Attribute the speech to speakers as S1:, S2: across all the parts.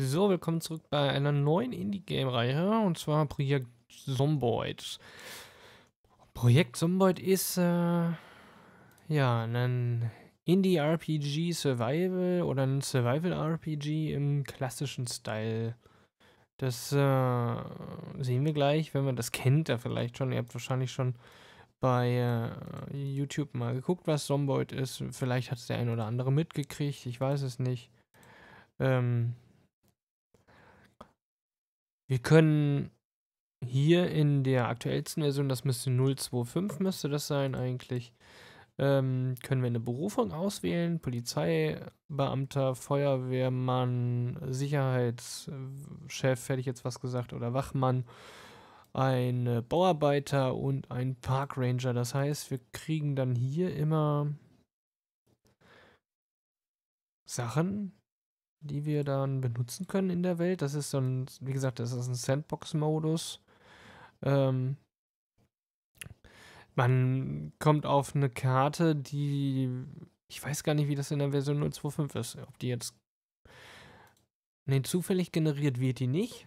S1: So, willkommen zurück bei einer neuen Indie-Game-Reihe und zwar Projekt Zomboid. Projekt Zomboid ist äh, ja ein Indie-RPG Survival oder ein Survival-RPG im klassischen Style. Das äh, sehen wir gleich, wenn man das kennt, ja vielleicht schon. Ihr habt wahrscheinlich schon bei äh, YouTube mal geguckt, was Zomboid ist. Vielleicht hat es der ein oder andere mitgekriegt, ich weiß es nicht. Ähm, wir können hier in der aktuellsten Version, das müsste 025 müsste das sein eigentlich, ähm, können wir eine Berufung auswählen, Polizeibeamter, Feuerwehrmann, Sicherheitschef, hätte ich jetzt was gesagt, oder Wachmann, ein Bauarbeiter und ein Parkranger. Das heißt, wir kriegen dann hier immer Sachen, die wir dann benutzen können in der Welt. Das ist so ein, wie gesagt, das ist ein Sandbox-Modus. Ähm, man kommt auf eine Karte, die ich weiß gar nicht, wie das in der Version 0.2.5 ist. Ob die jetzt Ne, zufällig generiert wird die nicht.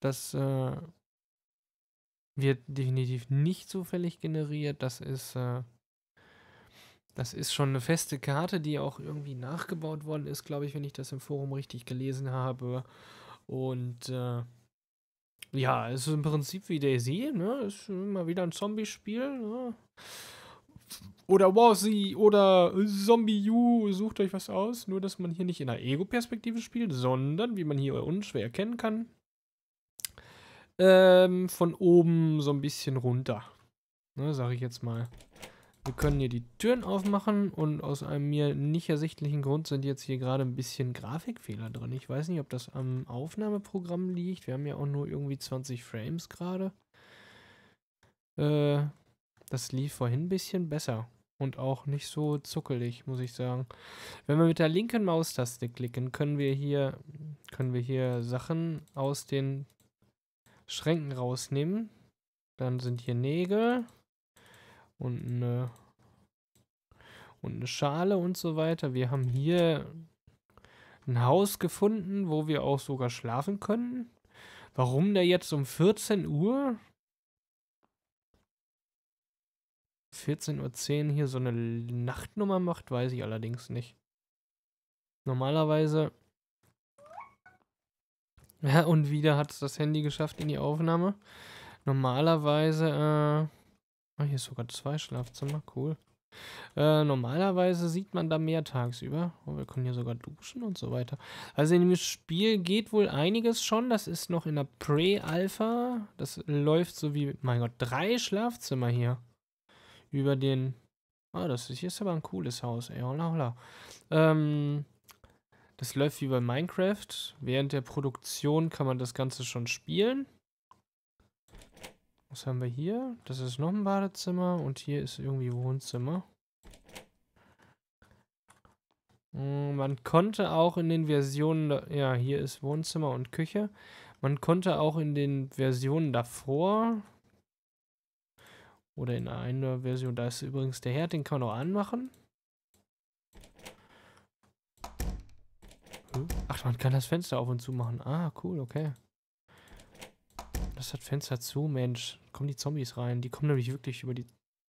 S1: Das äh, wird definitiv nicht zufällig generiert. Das ist äh, das ist schon eine feste Karte, die auch irgendwie nachgebaut worden ist, glaube ich, wenn ich das im Forum richtig gelesen habe. Und äh, ja, es ist im Prinzip wie Daisy, ne? Ist immer wieder ein Zombie-Spiel, ne? Oder Warzy oder Zombie You, sucht euch was aus. Nur, dass man hier nicht in der Ego-Perspektive spielt, sondern, wie man hier unschwer erkennen kann, ähm, von oben so ein bisschen runter. Ne, sag ich jetzt mal. Wir können hier die Türen aufmachen und aus einem mir nicht ersichtlichen Grund sind jetzt hier gerade ein bisschen Grafikfehler drin. Ich weiß nicht, ob das am Aufnahmeprogramm liegt. Wir haben ja auch nur irgendwie 20 Frames gerade. Äh, das lief vorhin ein bisschen besser und auch nicht so zuckelig, muss ich sagen. Wenn wir mit der linken Maustaste klicken, können wir hier, können wir hier Sachen aus den Schränken rausnehmen. Dann sind hier Nägel und eine, und eine Schale und so weiter. Wir haben hier ein Haus gefunden, wo wir auch sogar schlafen können. Warum der jetzt um 14 Uhr? 14.10 Uhr hier so eine Nachtnummer macht, weiß ich allerdings nicht. Normalerweise. Ja, und wieder hat es das Handy geschafft in die Aufnahme. Normalerweise, äh Ah, hier ist sogar zwei Schlafzimmer, cool. Äh, normalerweise sieht man da mehr tagsüber. Oh, wir können hier sogar duschen und so weiter. Also in dem Spiel geht wohl einiges schon. Das ist noch in der Pre-Alpha. Das läuft so wie, mein Gott, drei Schlafzimmer hier. Über den... Ah, oh, das ist, hier ist aber ein cooles Haus, ey. holla, holla. Ähm, das läuft wie bei Minecraft. Während der Produktion kann man das Ganze schon spielen. Was haben wir hier? Das ist noch ein Badezimmer und hier ist irgendwie Wohnzimmer. Hm, man konnte auch in den Versionen, ja, hier ist Wohnzimmer und Küche. Man konnte auch in den Versionen davor oder in einer Version, da ist übrigens der Herd, den kann man auch anmachen. Hm? Ach, man kann das Fenster auf und zu machen. Ah, cool, okay. Lass das Fenster zu, Mensch. Kommen die Zombies rein. Die kommen nämlich wirklich über die,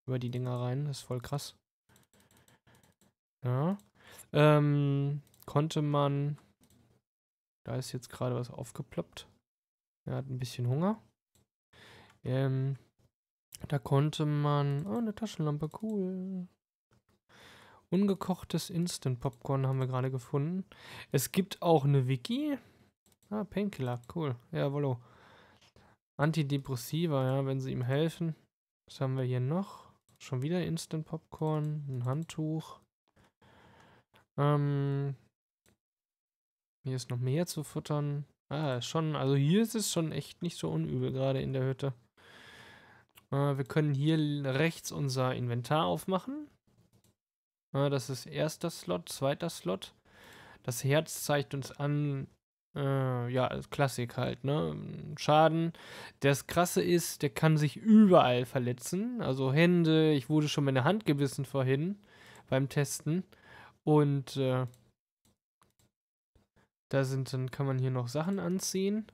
S1: über die Dinger rein. Das ist voll krass. Ja. Ähm, konnte man... Da ist jetzt gerade was aufgeploppt. Er hat ein bisschen Hunger. Ähm, da konnte man... Oh, eine Taschenlampe, cool. Ungekochtes Instant Popcorn haben wir gerade gefunden. Es gibt auch eine Wiki. Ah, Painkiller, cool. Ja, wollo. Antidepressiva, ja, wenn sie ihm helfen. Was haben wir hier noch? Schon wieder Instant Popcorn, ein Handtuch. Ähm, hier ist noch mehr zu futtern. Ah, schon, also hier ist es schon echt nicht so unübel, gerade in der Hütte. Äh, wir können hier rechts unser Inventar aufmachen. Äh, das ist erster Slot, zweiter Slot. Das Herz zeigt uns an, äh, ja, Klassik halt, ne? Schaden. Das Krasse ist, der kann sich überall verletzen. Also Hände, ich wurde schon meine Hand gebissen vorhin beim Testen. Und äh, da sind, dann kann man hier noch Sachen anziehen.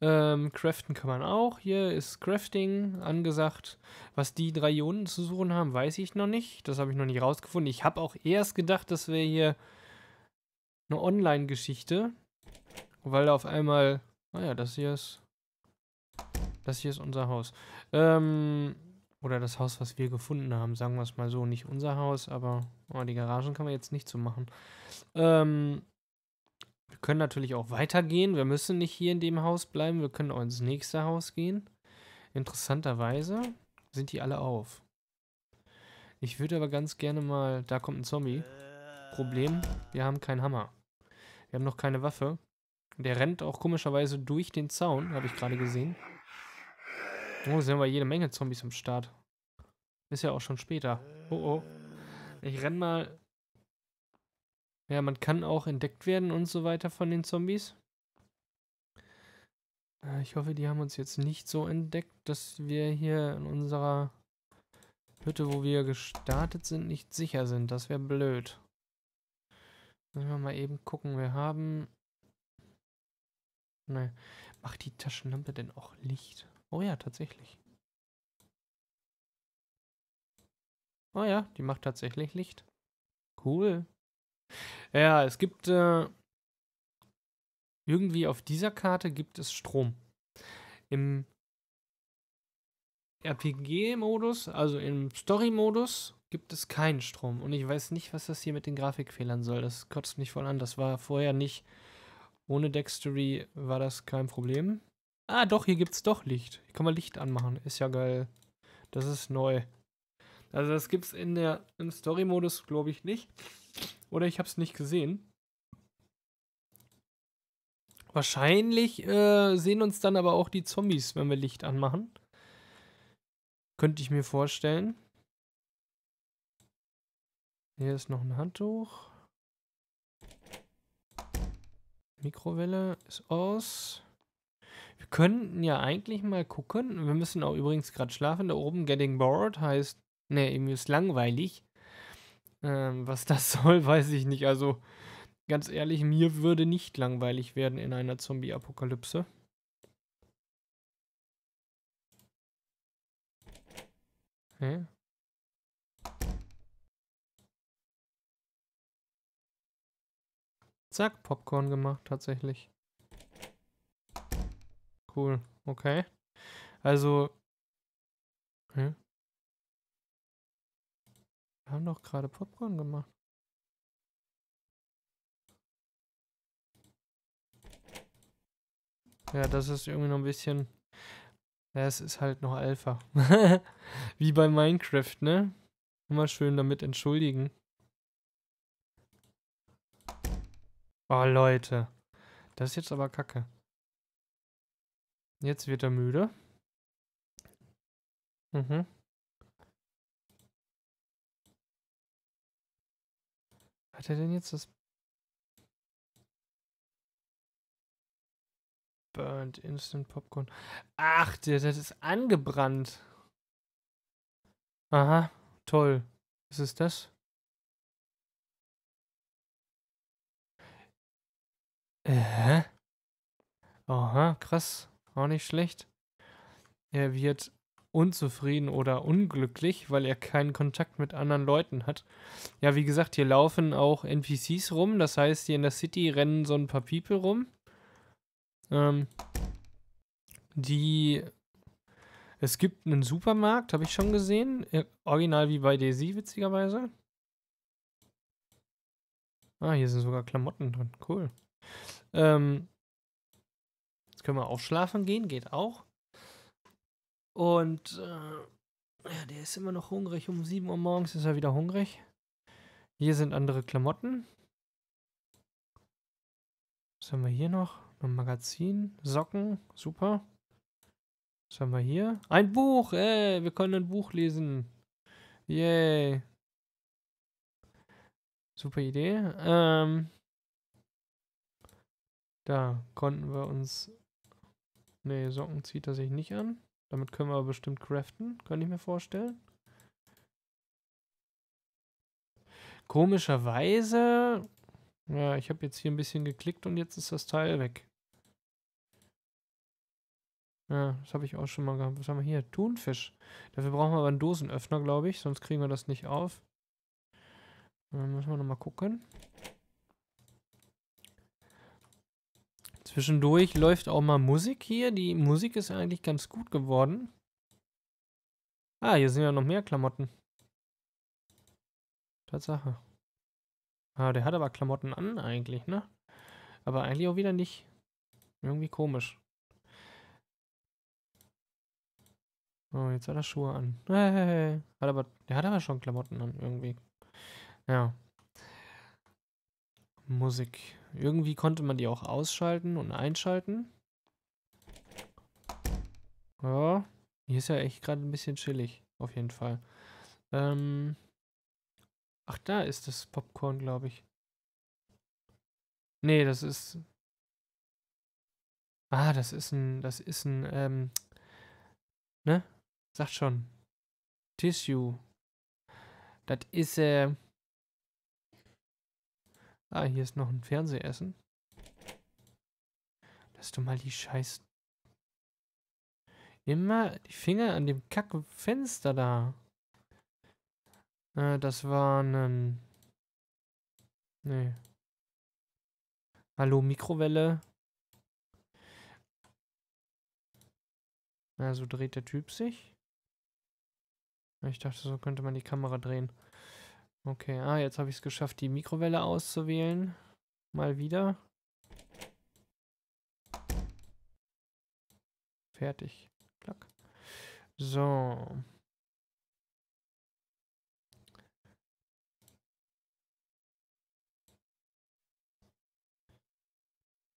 S1: Ähm, craften kann man auch. Hier ist Crafting angesagt. Was die drei Ionen zu suchen haben, weiß ich noch nicht. Das habe ich noch nicht rausgefunden. Ich habe auch erst gedacht, dass wir hier eine Online-Geschichte weil da auf einmal... Naja, ah das hier ist... Das hier ist unser Haus. Ähm, oder das Haus, was wir gefunden haben. Sagen wir es mal so. Nicht unser Haus, aber... Oh, die Garagen kann man jetzt nicht so machen. Ähm, wir können natürlich auch weitergehen. Wir müssen nicht hier in dem Haus bleiben. Wir können auch ins nächste Haus gehen. Interessanterweise sind die alle auf. Ich würde aber ganz gerne mal... Da kommt ein Zombie. Problem, wir haben keinen Hammer. Wir haben noch keine Waffe. Der rennt auch komischerweise durch den Zaun, habe ich gerade gesehen. Oh, sehen wir jede Menge Zombies am Start. Ist ja auch schon später. Oh oh. Ich renn mal. Ja, man kann auch entdeckt werden und so weiter von den Zombies. Äh, ich hoffe, die haben uns jetzt nicht so entdeckt, dass wir hier in unserer Hütte, wo wir gestartet sind, nicht sicher sind. Das wäre blöd. Sollen wir mal eben gucken. Wir haben Nein. Macht die Taschenlampe denn auch Licht? Oh ja, tatsächlich. Oh ja, die macht tatsächlich Licht. Cool. Ja, es gibt äh, irgendwie auf dieser Karte gibt es Strom. Im RPG-Modus, also im Story-Modus, gibt es keinen Strom. Und ich weiß nicht, was das hier mit den Grafikfehlern soll. Das kotzt mich voll an. Das war vorher nicht ohne Dextery war das kein Problem. Ah, doch, hier gibt's doch Licht. Hier kann man Licht anmachen. Ist ja geil. Das ist neu. Also das gibt's in der, im Story-Modus, glaube ich, nicht. Oder ich habe es nicht gesehen. Wahrscheinlich äh, sehen uns dann aber auch die Zombies, wenn wir Licht anmachen. Könnte ich mir vorstellen. Hier ist noch ein Handtuch. Mikrowelle ist aus. Wir könnten ja eigentlich mal gucken. Wir müssen auch übrigens gerade schlafen. Da oben Getting Bored heißt, ne, irgendwie ist langweilig. Ähm, was das soll, weiß ich nicht. Also ganz ehrlich, mir würde nicht langweilig werden in einer Zombie-Apokalypse. Hä? Zack, Popcorn gemacht tatsächlich. Cool, okay. Also. Hm? Wir haben doch gerade Popcorn gemacht. Ja, das ist irgendwie noch ein bisschen. Ja, es ist halt noch Alpha. Wie bei Minecraft, ne? Immer schön damit entschuldigen. Oh, Leute. Das ist jetzt aber kacke. Jetzt wird er müde. Mhm. Hat er denn jetzt das... Burnt Instant Popcorn. Ach, der, das ist angebrannt. Aha, toll. Was ist das? Äh. Aha, krass. Auch nicht schlecht. Er wird unzufrieden oder unglücklich, weil er keinen Kontakt mit anderen Leuten hat. Ja, wie gesagt, hier laufen auch NPCs rum. Das heißt, hier in der City rennen so ein paar People rum. Ähm, die. Es gibt einen Supermarkt, habe ich schon gesehen. Äh, original wie bei Daisy, witzigerweise. Ah, hier sind sogar Klamotten drin. Cool. Ähm, jetzt können wir auch schlafen gehen, geht auch. Und äh, ja, der ist immer noch hungrig. Um 7 Uhr morgens ist er wieder hungrig. Hier sind andere Klamotten. Was haben wir hier noch? Ein Magazin, Socken, super. Was haben wir hier? Ein Buch! Ey, wir können ein Buch lesen. Yay. Super Idee. Ähm, da konnten wir uns... Ne, Socken zieht er sich nicht an. Damit können wir aber bestimmt craften, kann ich mir vorstellen. Komischerweise... Ja, ich habe jetzt hier ein bisschen geklickt und jetzt ist das Teil weg. Ja, das habe ich auch schon mal gehabt. Was haben wir hier? Thunfisch. Dafür brauchen wir aber einen Dosenöffner, glaube ich. Sonst kriegen wir das nicht auf. Dann müssen wir nochmal gucken. Zwischendurch läuft auch mal Musik hier. Die Musik ist eigentlich ganz gut geworden. Ah, hier sind ja noch mehr Klamotten. Tatsache. Ah, der hat aber Klamotten an eigentlich, ne? Aber eigentlich auch wieder nicht. Irgendwie komisch. Oh, jetzt hat er Schuhe an. Hey, hey, hey. Hat aber, der hat aber schon Klamotten an, irgendwie. Ja. Musik. Irgendwie konnte man die auch ausschalten und einschalten. Ja, hier ist ja echt gerade ein bisschen chillig, auf jeden Fall. Ähm Ach, da ist das Popcorn, glaube ich. Nee, das ist... Ah, das ist ein... Das ist ein... Ähm ne? Sagt schon. Tissue. Das ist... Äh Ah, hier ist noch ein Fernsehessen. Lass du mal die Scheiß... Immer die Finger an dem Kackfenster da. Äh, das war ein... Nee. Hallo, Mikrowelle. Also dreht der Typ sich. Ich dachte, so könnte man die Kamera drehen. Okay, ah, jetzt habe ich es geschafft, die Mikrowelle auszuwählen. Mal wieder. Fertig. Klack. So.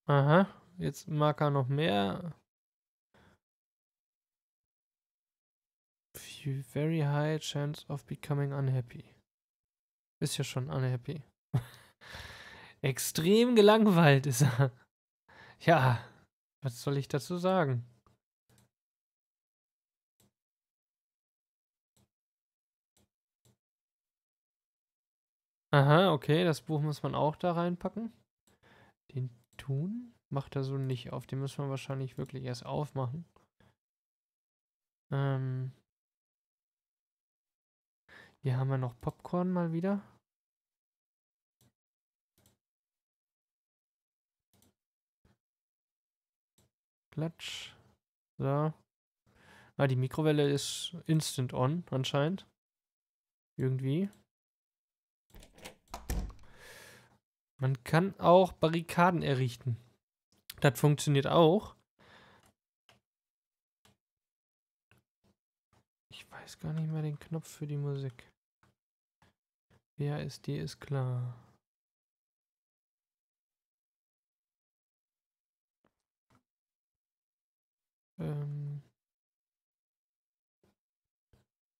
S1: Aha, jetzt mag er noch mehr. Very high chance of becoming unhappy. Ist ja schon unhappy. Extrem gelangweilt ist er. Ja, was soll ich dazu sagen? Aha, okay, das Buch muss man auch da reinpacken. Den Tun macht er so nicht auf. Den müssen wir wahrscheinlich wirklich erst aufmachen. Ähm Hier haben wir noch Popcorn mal wieder. Klatsch. So. Ah, die Mikrowelle ist instant on, anscheinend. Irgendwie. Man kann auch Barrikaden errichten. Das funktioniert auch. Ich weiß gar nicht mehr den Knopf für die Musik. WASD ist klar. Ähm.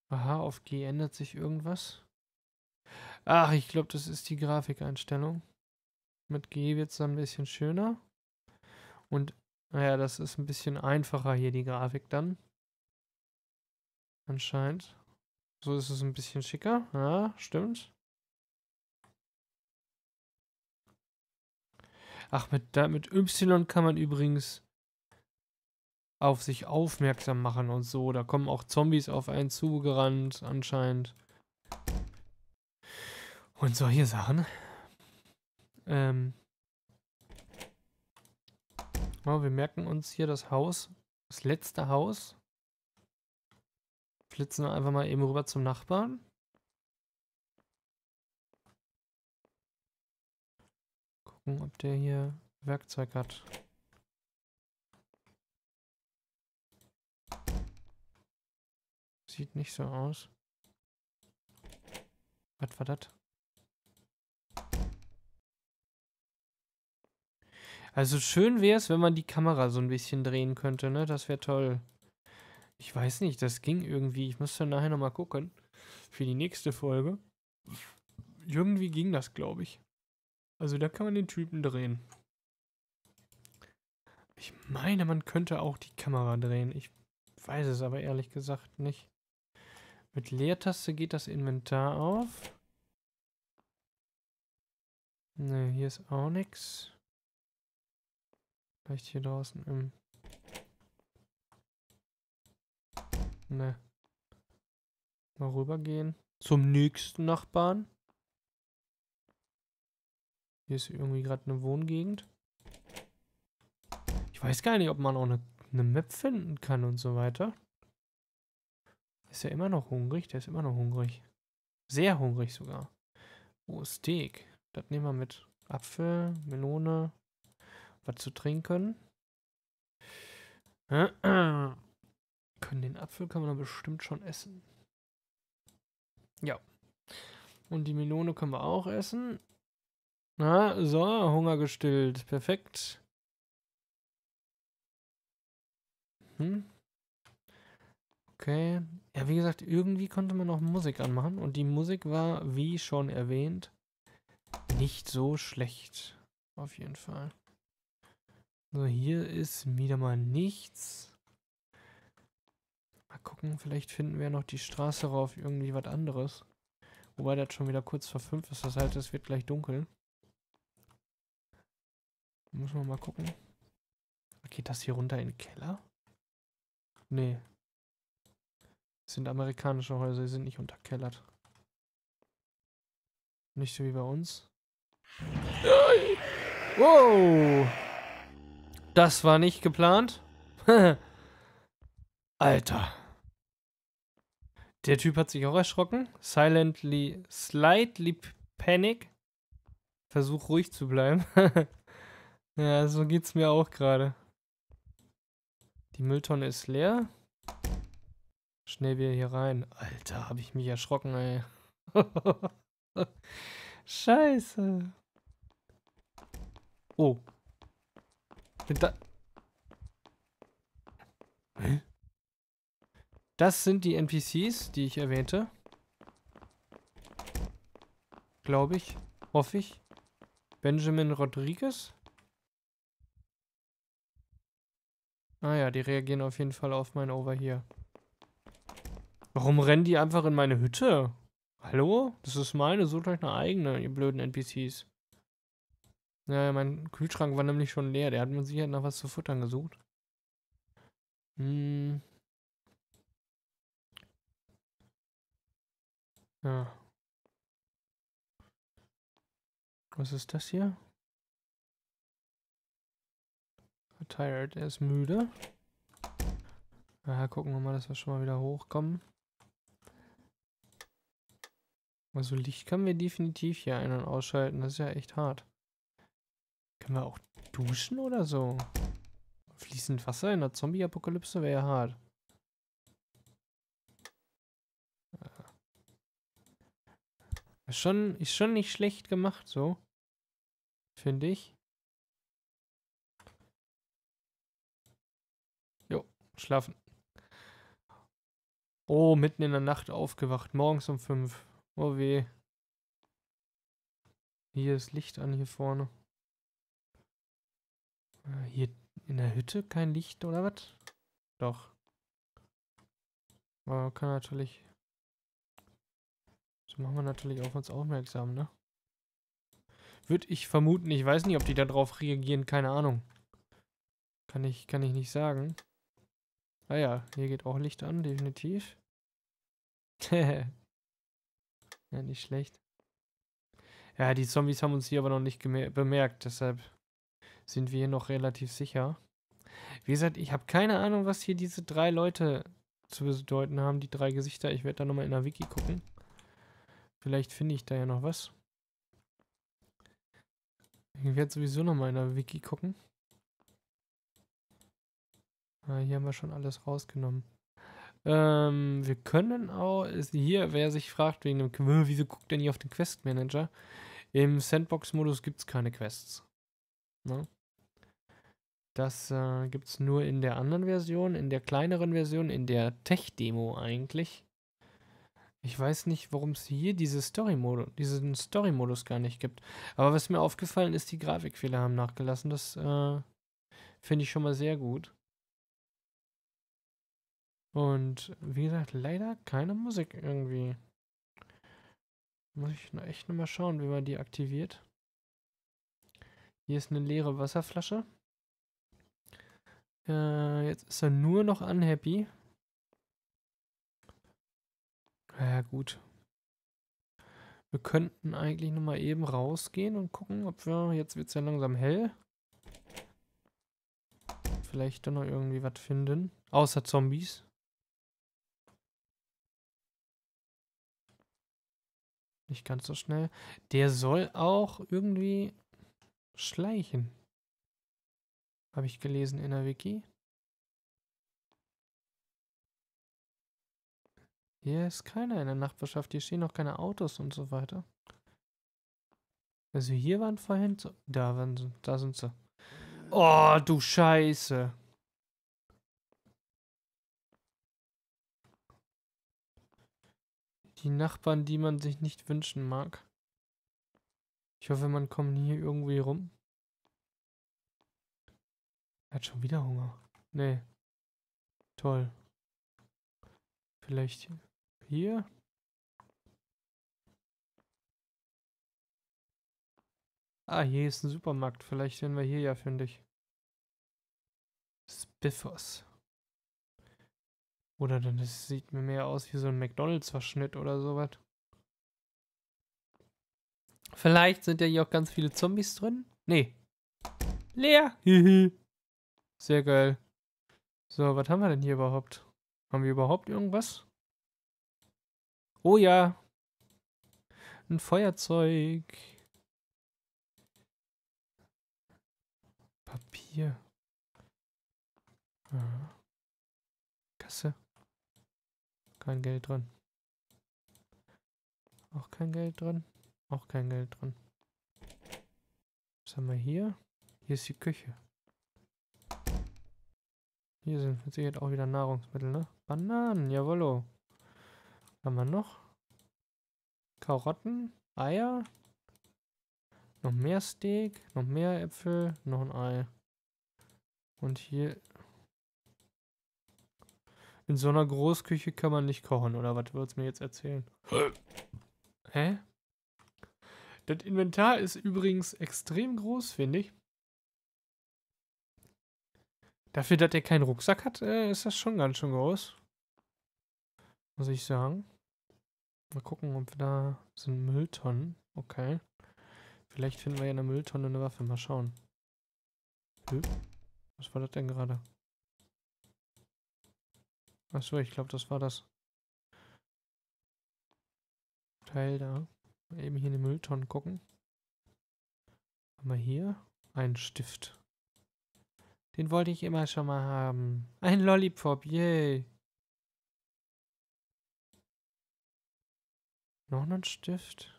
S1: Aha, auf G ändert sich irgendwas. Ach, ich glaube, das ist die Grafikeinstellung. Mit G wird es dann ein bisschen schöner. Und, naja, das ist ein bisschen einfacher hier, die Grafik dann. Anscheinend. So ist es ein bisschen schicker. Ja, stimmt. Ach, mit, da, mit Y kann man übrigens auf sich aufmerksam machen und so. Da kommen auch Zombies auf einen zugerannt, anscheinend. Und solche Sachen. Ähm. Oh, wir merken uns hier das Haus. Das letzte Haus. Flitzen wir einfach mal eben rüber zum Nachbarn. Gucken, ob der hier Werkzeug hat. Sieht nicht so aus. Was war das? Also schön wäre es, wenn man die Kamera so ein bisschen drehen könnte, ne? Das wäre toll. Ich weiß nicht, das ging irgendwie. Ich müsste nachher nochmal gucken. Für die nächste Folge. Irgendwie ging das, glaube ich. Also da kann man den Typen drehen. Ich meine, man könnte auch die Kamera drehen. Ich weiß es aber ehrlich gesagt nicht. Mit Leertaste geht das Inventar auf. Ne, hier ist auch nichts. Vielleicht hier draußen im... Ne. Mal rübergehen. Zum nächsten Nachbarn. Hier ist irgendwie gerade eine Wohngegend. Ich weiß gar nicht, ob man auch eine, eine Map finden kann und so weiter. Ist er immer noch hungrig? Der ist immer noch hungrig. Sehr hungrig sogar. Oh, Steak. Das nehmen wir mit. Apfel, Melone, was zu trinken. Können den Apfel kann man dann bestimmt schon essen. Ja. Und die Melone können wir auch essen. Na, so, Hunger gestillt. Perfekt. Hm, Okay. Ja, wie gesagt, irgendwie konnte man noch Musik anmachen und die Musik war, wie schon erwähnt, nicht so schlecht. Auf jeden Fall. So, hier ist wieder mal nichts. Mal gucken, vielleicht finden wir noch die Straße rauf, irgendwie was anderes. Wobei das schon wieder kurz vor fünf ist, das heißt, es wird gleich dunkel. Muss man mal gucken. Geht das hier runter in den Keller? Nee, das sind amerikanische Häuser, die sind nicht unterkellert. Nicht so wie bei uns. Wow! Das war nicht geplant. Alter. Der Typ hat sich auch erschrocken. Silently, slightly panic. Versuch ruhig zu bleiben. ja, so geht's mir auch gerade. Die Mülltonne ist leer. Schnell wieder hier rein. Alter, habe ich mich erschrocken, ey. Scheiße. Oh. Da das sind die NPCs, die ich erwähnte. Glaube ich. Hoffe ich. Benjamin Rodriguez. Ah ja, die reagieren auf jeden Fall auf mein Over hier. Warum rennen die einfach in meine Hütte? Hallo? Das ist meine, sucht euch eine eigene, ihr blöden NPCs. Naja, mein Kühlschrank war nämlich schon leer. Der hat mir sicher noch was zu futtern gesucht. Hm. Ja. Was ist das hier? Tired, er ist müde. Na, gucken wir mal, dass wir schon mal wieder hochkommen. Also Licht können wir definitiv hier ein- und ausschalten. Das ist ja echt hart. Können wir auch duschen oder so? Fließend Wasser in der Zombie-Apokalypse wäre ja hart. Ist schon, ist schon nicht schlecht gemacht, so. Finde ich. Jo, schlafen. Oh, mitten in der Nacht aufgewacht, morgens um 5. Oh weh. Hier ist Licht an hier vorne. Ah, hier in der Hütte kein Licht oder was? Doch. Aber man kann natürlich. So machen wir natürlich auf uns aufmerksam, ne? Würde ich vermuten. Ich weiß nicht, ob die da drauf reagieren. Keine Ahnung. Kann ich, kann ich nicht sagen. Ah ja, hier geht auch Licht an, definitiv. Ja, nicht schlecht. Ja, die Zombies haben uns hier aber noch nicht bemerkt, deshalb sind wir hier noch relativ sicher. Wie gesagt, ich habe keine Ahnung, was hier diese drei Leute zu bedeuten haben, die drei Gesichter. Ich werde da nochmal in der Wiki gucken. Vielleicht finde ich da ja noch was. Ich werde sowieso nochmal in der Wiki gucken. Ah, hier haben wir schon alles rausgenommen. Ähm, wir können auch, hier, wer sich fragt wegen dem, äh, wieso guckt er nicht auf den Quest Manager? Im Sandbox-Modus gibt es keine Quests. Ne? Das äh, gibt es nur in der anderen Version, in der kleineren Version, in der Tech-Demo eigentlich. Ich weiß nicht, warum es hier diese Story diesen Story-Modus gar nicht gibt. Aber was mir aufgefallen ist, die Grafikfehler haben nachgelassen. Das äh, finde ich schon mal sehr gut. Und wie gesagt, leider keine Musik irgendwie. Muss ich echt nochmal schauen, wie man die aktiviert. Hier ist eine leere Wasserflasche. Äh, jetzt ist er nur noch unhappy. Ja, gut. Wir könnten eigentlich nochmal eben rausgehen und gucken, ob wir. Jetzt wird es ja langsam hell. Vielleicht dann noch irgendwie was finden. Außer Zombies. Nicht ganz so schnell. Der soll auch irgendwie schleichen. Habe ich gelesen in der Wiki. Hier ist keiner in der Nachbarschaft. Hier stehen noch keine Autos und so weiter. Also hier waren vorhin... So da, waren sie, da sind sie. Oh, du Scheiße. Die Nachbarn, die man sich nicht wünschen mag. Ich hoffe, man kommt hier irgendwie rum. Er hat schon wieder Hunger. Nee. Toll. Vielleicht hier? Ah, hier ist ein Supermarkt. Vielleicht sind wir hier ja finde ich. Spiffers. Oder dann das sieht mir mehr aus wie so ein McDonalds-Verschnitt oder sowas. Vielleicht sind ja hier auch ganz viele Zombies drin. Nee. Leer. Sehr geil. So, was haben wir denn hier überhaupt? Haben wir überhaupt irgendwas? Oh ja. Ein Feuerzeug. Papier. Ah. Kasse. Kein Geld drin. Auch kein Geld drin. Auch kein Geld drin. Was haben wir hier? Hier ist die Küche. Hier sind mit Sicherheit auch wieder Nahrungsmittel, ne? Bananen, jawollo. Haben wir noch? Karotten, Eier, noch mehr Steak, noch mehr Äpfel, noch ein Ei. Und hier in so einer Großküche kann man nicht kochen, oder was würdest du mir jetzt erzählen? Hä? Das Inventar ist übrigens extrem groß, finde ich. Dafür, dass er keinen Rucksack hat, äh, ist das schon ganz schön groß. Muss ich sagen. Mal gucken, ob wir da sind Mülltonnen. Okay. Vielleicht finden wir ja eine Mülltonne eine Waffe. Mal schauen. Hm? Was war das denn gerade? Achso, ich glaube, das war das Teil da. Mal eben hier in die Mülltonnen gucken. Haben wir hier einen Stift. Den wollte ich immer schon mal haben. Ein Lollipop, yay. Noch einen Stift?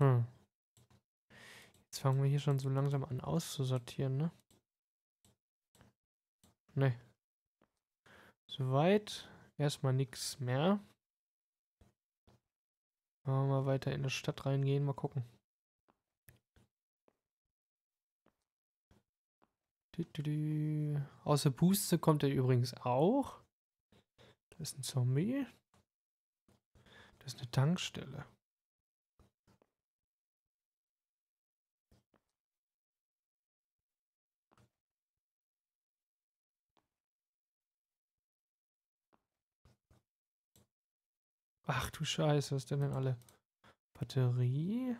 S1: Hm. Jetzt fangen wir hier schon so langsam an auszusortieren, ne? Ne. Soweit erstmal nichts mehr. Wollen wir mal weiter in die Stadt reingehen, mal gucken. Du, Aus der Puste kommt er übrigens auch. Das ist ein Zombie. Das ist eine Tankstelle. Ach du Scheiße, was denn denn alle? Batterie?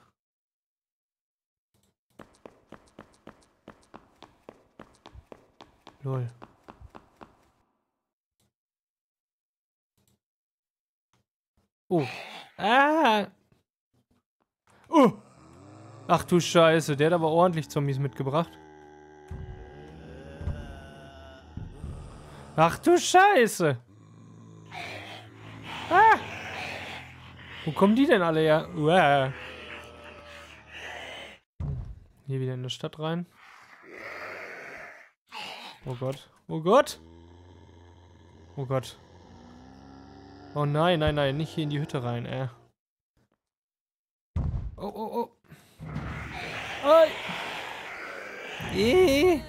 S1: Lol. Oh. Ah! Oh! Ach du Scheiße, der hat aber ordentlich Zombies mitgebracht. Ach du Scheiße! Wo kommen die denn alle her? Uah. Hier wieder in die Stadt rein. Oh Gott. Oh Gott. Oh Gott. Oh nein, nein, nein. Nicht hier in die Hütte rein, ey. Äh. Oh, oh, oh. Oh. Eee.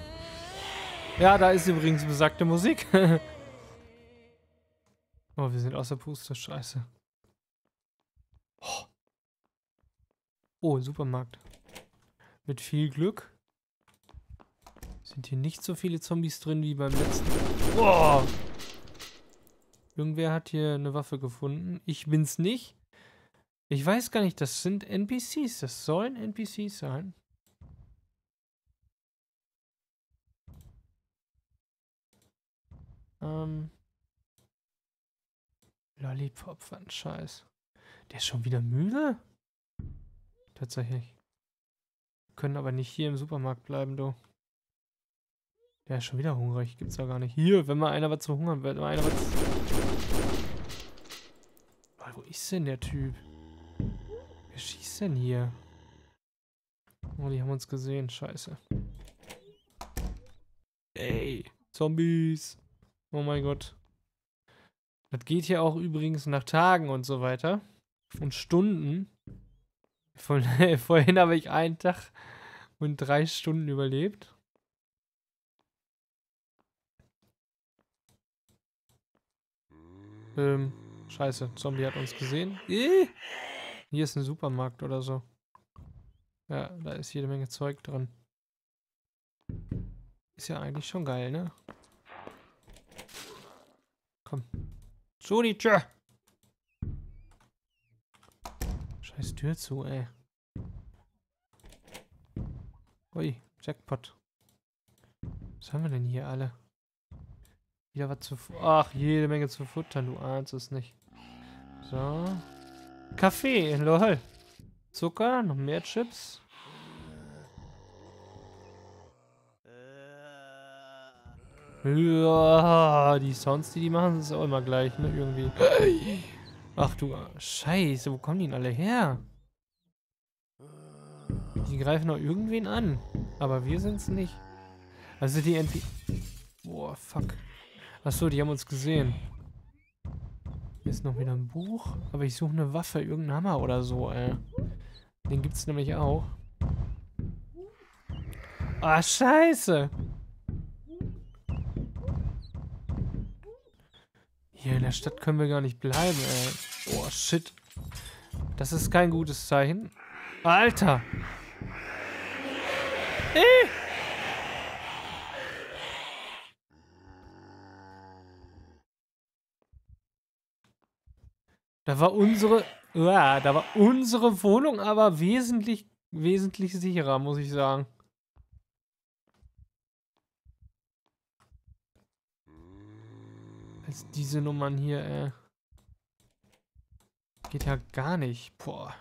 S1: Ja, da ist übrigens besagte Musik. oh, wir sind außer Puste. Scheiße. Oh, oh Supermarkt. Mit viel Glück sind hier nicht so viele Zombies drin wie beim letzten. Boah! Irgendwer hat hier eine Waffe gefunden. Ich bin's nicht. Ich weiß gar nicht, das sind NPCs. Das sollen NPCs sein. Ähm. Lollipop, was ein Scheiß. Der ist schon wieder müde? Tatsächlich. Können aber nicht hier im Supermarkt bleiben, du. Der ist schon wieder hungrig. Gibt's ja gar nicht. Hier, wenn mal einer was zu hungern wird. mal einer was... Mal, wo ist denn der Typ? Wer schießt denn hier? Oh, die haben uns gesehen. Scheiße. Ey, Zombies. Oh mein Gott. Das geht hier auch übrigens nach Tagen und so weiter und Stunden. Von, vorhin habe ich einen Tag und drei Stunden überlebt. Ähm, scheiße, Zombie hat uns gesehen. Hier ist ein Supermarkt oder so. Ja, da ist jede Menge Zeug drin. Ist ja eigentlich schon geil, ne? Komm. Zu die Tür! Tür zu, ey. Ui, Jackpot. Was haben wir denn hier alle? Wieder was zu... Ach, jede Menge zu futtern, du ahnst es nicht. So. Kaffee, lol. Zucker, noch mehr Chips. Ja, die Sounds, die die machen, sind auch immer gleich, ne? Irgendwie. Ach du Scheiße, wo kommen die denn alle her? Die greifen noch irgendwen an. Aber wir sind's nicht. Also die NP... Boah, fuck. Achso, die haben uns gesehen. Hier ist noch wieder ein Buch. Aber ich suche eine Waffe, irgendeinen Hammer oder so, ey. Den gibt's nämlich auch. Ah, scheiße. Hier in der Stadt können wir gar nicht bleiben, ey. Oh, shit. Das ist kein gutes Zeichen. Alter! Da war unsere, ja, da war unsere Wohnung aber wesentlich, wesentlich sicherer, muss ich sagen. Als diese Nummern hier, äh. Geht ja gar nicht. Boah.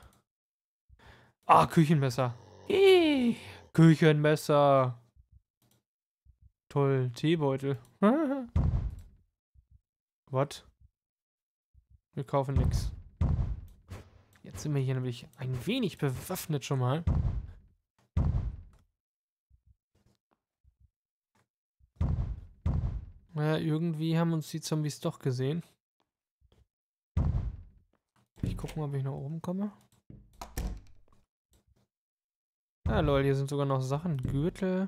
S1: Ah, Küchenmesser. Ihhh. Küchenmesser. Toll, Teebeutel. What? Wir kaufen nichts. Jetzt sind wir hier nämlich ein wenig bewaffnet schon mal. Ja, irgendwie haben uns die Zombies doch gesehen. Ich gucke mal, ob ich nach oben komme. Ja, lol, hier sind sogar noch Sachen. Gürtel.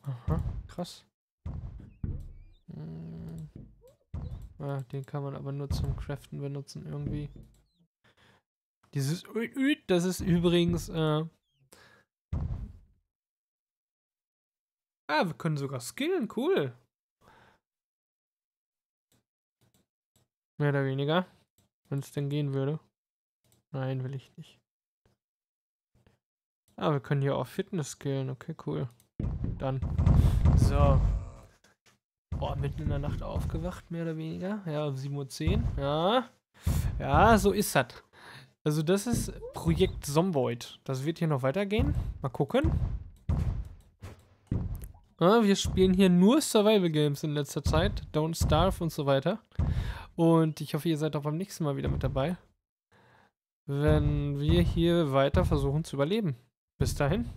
S1: Aha, krass. Hm. Ja, den kann man aber nur zum Craften benutzen irgendwie. Dieses Öd, das ist übrigens, äh Ah, wir können sogar skillen, cool. Mehr oder weniger, wenn es denn gehen würde. Nein, will ich nicht. Ah, wir können hier auch Fitness skillen. Okay, cool. Dann. So. Boah, mitten in der Nacht aufgewacht, mehr oder weniger. Ja, um 7.10 Uhr. Ja. Ja, so ist das. Also das ist Projekt Zomboid. Das wird hier noch weitergehen. Mal gucken. Ja, ah, wir spielen hier nur Survival Games in letzter Zeit. Don't Starve und so weiter. Und ich hoffe, ihr seid auch beim nächsten Mal wieder mit dabei wenn wir hier weiter versuchen zu überleben. Bis dahin.